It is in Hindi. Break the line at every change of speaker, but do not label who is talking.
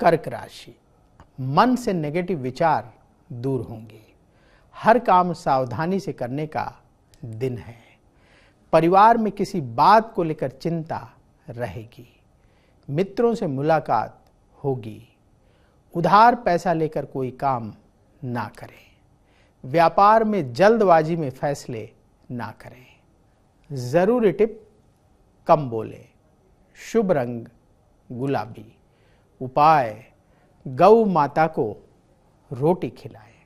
कर्क राशि मन से नेगेटिव विचार दूर होंगे हर काम सावधानी से करने का दिन है परिवार में किसी बात को लेकर चिंता रहेगी मित्रों से मुलाकात होगी उधार पैसा लेकर कोई काम ना करें व्यापार में जल्दबाजी में फैसले ना करें ज़रूरी टिप कम बोलें शुभ रंग गुलाबी उपाय गौ माता को रोटी खिलाए